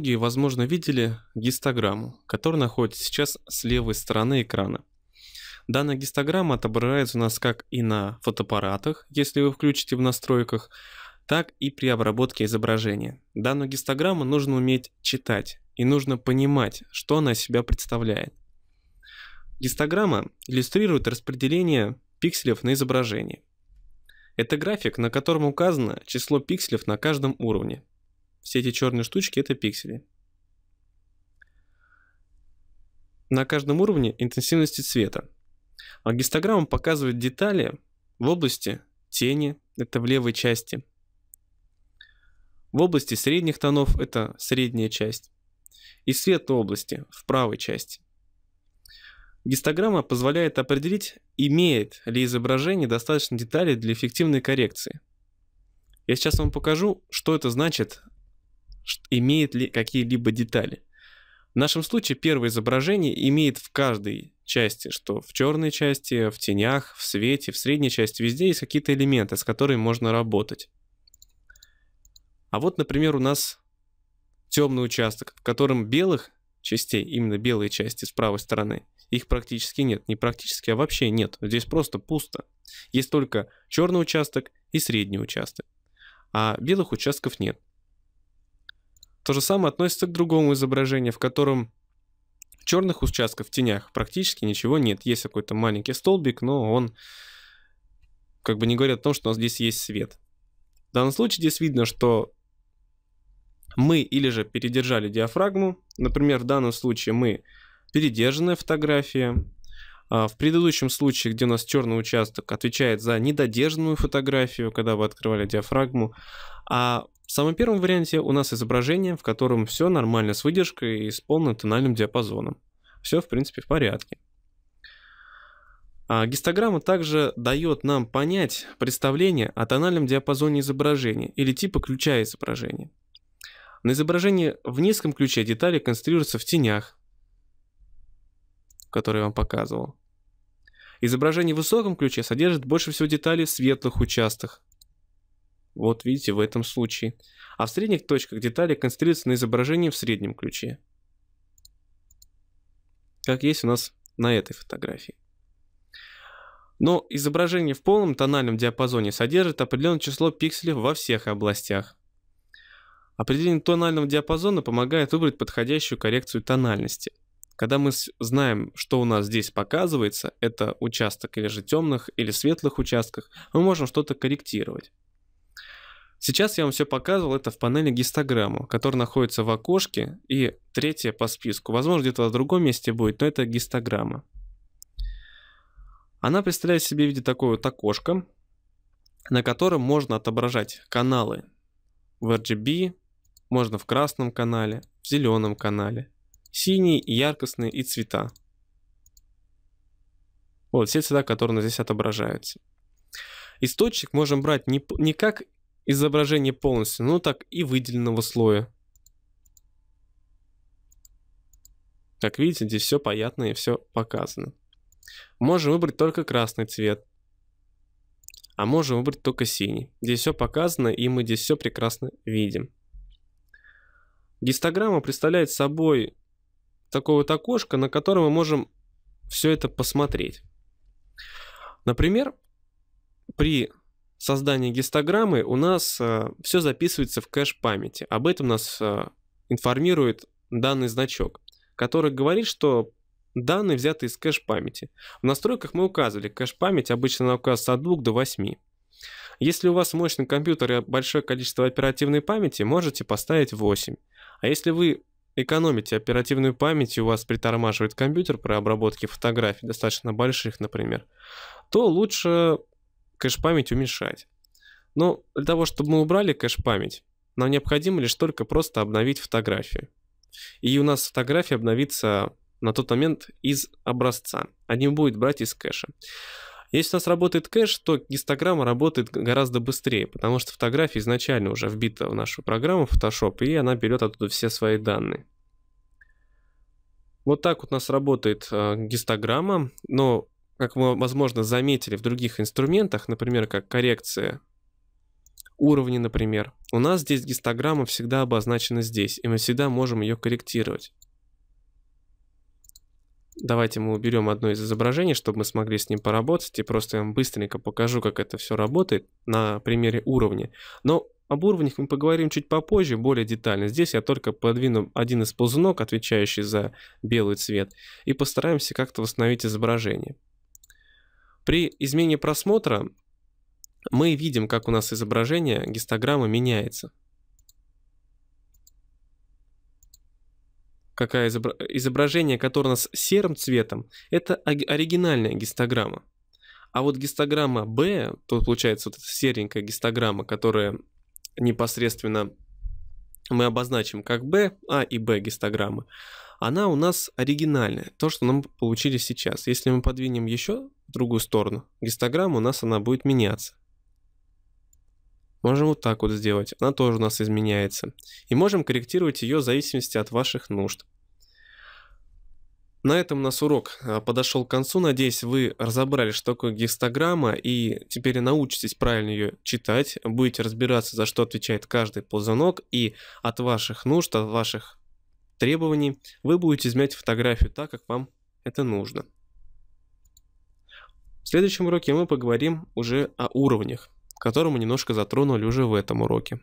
Многие, возможно, видели гистограмму, которая находится сейчас с левой стороны экрана. Данная гистограмма отображается у нас как и на фотоаппаратах, если вы включите в настройках, так и при обработке изображения. Данную гистограмму нужно уметь читать и нужно понимать, что она из себя представляет. Гистограмма иллюстрирует распределение пикселев на изображении. Это график, на котором указано число пикселей на каждом уровне. Все эти черные штучки это пиксели. На каждом уровне интенсивности цвета. А гистограмма показывает детали в области тени, это в левой части. В области средних тонов это средняя часть. И светлой области в правой части. Гистограмма позволяет определить, имеет ли изображение достаточно деталей для эффективной коррекции. Я сейчас вам покажу, что это значит имеет ли какие-либо детали. В нашем случае первое изображение имеет в каждой части, что в черной части, в тенях, в свете, в средней части, везде есть какие-то элементы, с которыми можно работать. А вот, например, у нас темный участок, в котором белых частей, именно белые части с правой стороны, их практически нет. Не практически, а вообще нет. Здесь просто пусто. Есть только черный участок и средний участок. А белых участков нет. То же самое относится к другому изображению, в котором черных участков в тенях практически ничего нет. Есть какой-то маленький столбик, но он как бы не говорит о том, что у нас здесь есть свет. В данном случае здесь видно, что мы или же передержали диафрагму. Например, в данном случае мы передержанная фотография. А в предыдущем случае, где у нас черный участок, отвечает за недодержанную фотографию, когда вы открывали диафрагму. А в самом первом варианте у нас изображение, в котором все нормально с выдержкой и с полным тональным диапазоном. Все, в принципе, в порядке. А гистограмма также дает нам понять представление о тональном диапазоне изображения или типа ключа изображения. На изображении в низком ключе детали концентрируются в тенях, которые я вам показывал. Изображение в высоком ключе содержит больше всего деталей в светлых участках, вот видите, в этом случае. А в средних точках детали конструируются на изображении в среднем ключе. Как есть у нас на этой фотографии. Но изображение в полном тональном диапазоне содержит определенное число пикселей во всех областях. Определение тонального диапазона помогает выбрать подходящую коррекцию тональности. Когда мы знаем, что у нас здесь показывается, это участок или же темных или светлых участках, мы можем что-то корректировать. Сейчас я вам все показывал, это в панели гистограмму, которая находится в окошке и третья по списку. Возможно, где-то в другом месте будет, но это гистограмма. Она представляет себе в виде такое вот окошка, на котором можно отображать каналы в RGB, можно в красном канале, в зеленом канале, синий, яркостные и цвета. Вот все цвета, которые здесь отображаются. Источник можем брать не, не как изображение полностью, ну так и выделенного слоя. Как видите, здесь все понятно и все показано. Можем выбрать только красный цвет, а можем выбрать только синий. Здесь все показано и мы здесь все прекрасно видим. Гистограмма представляет собой такое вот окошко, на котором мы можем все это посмотреть. Например, при создания гистограммы у нас э, все записывается в кэш памяти. Об этом нас э, информирует данный значок, который говорит, что данные взяты из кэш памяти. В настройках мы указывали кэш память, обычно она указывается от 2 до 8. Если у вас мощный компьютер и большое количество оперативной памяти, можете поставить 8. А если вы экономите оперативную память, и у вас притормаживает компьютер при обработке фотографий, достаточно больших, например, то лучше кэш-память уменьшать. Но ну, для того, чтобы мы убрали кэш-память, нам необходимо лишь только просто обновить фотографию. И у нас фотография обновится на тот момент из образца, а не будет брать из кэша. Если у нас работает кэш, то гистограмма работает гораздо быстрее, потому что фотография изначально уже вбита в нашу программу Photoshop, и она берет оттуда все свои данные. Вот так вот у нас работает э, гистограмма, но как мы, возможно, заметили в других инструментах, например, как коррекция уровни, например, у нас здесь гистограмма всегда обозначена здесь, и мы всегда можем ее корректировать. Давайте мы уберем одно из изображений, чтобы мы смогли с ним поработать, и просто я вам быстренько покажу, как это все работает на примере уровня. Но об уровнях мы поговорим чуть попозже, более детально. Здесь я только подвину один из ползунок, отвечающий за белый цвет, и постараемся как-то восстановить изображение. При измене просмотра мы видим, как у нас изображение гистограммы меняется. Какое изображение, которое у нас серым цветом, это оригинальная гистограмма. А вот гистограмма B, то получается вот эта серенькая гистограмма, которая непосредственно мы обозначим как B, А и Б гистограммы, она у нас оригинальная, то, что мы получили сейчас. Если мы подвинем еще другую сторону. Гистограмма у нас она будет меняться. Можем вот так вот сделать, она тоже у нас изменяется. И можем корректировать ее в зависимости от ваших нужд. На этом у нас урок а, подошел к концу. Надеюсь, вы разобрались что такое гистограмма, и теперь научитесь правильно ее читать, будете разбираться, за что отвечает каждый ползунок, и от ваших нужд, от ваших требований вы будете изменять фотографию так, как вам это нужно. В следующем уроке мы поговорим уже о уровнях, которые мы немножко затронули уже в этом уроке.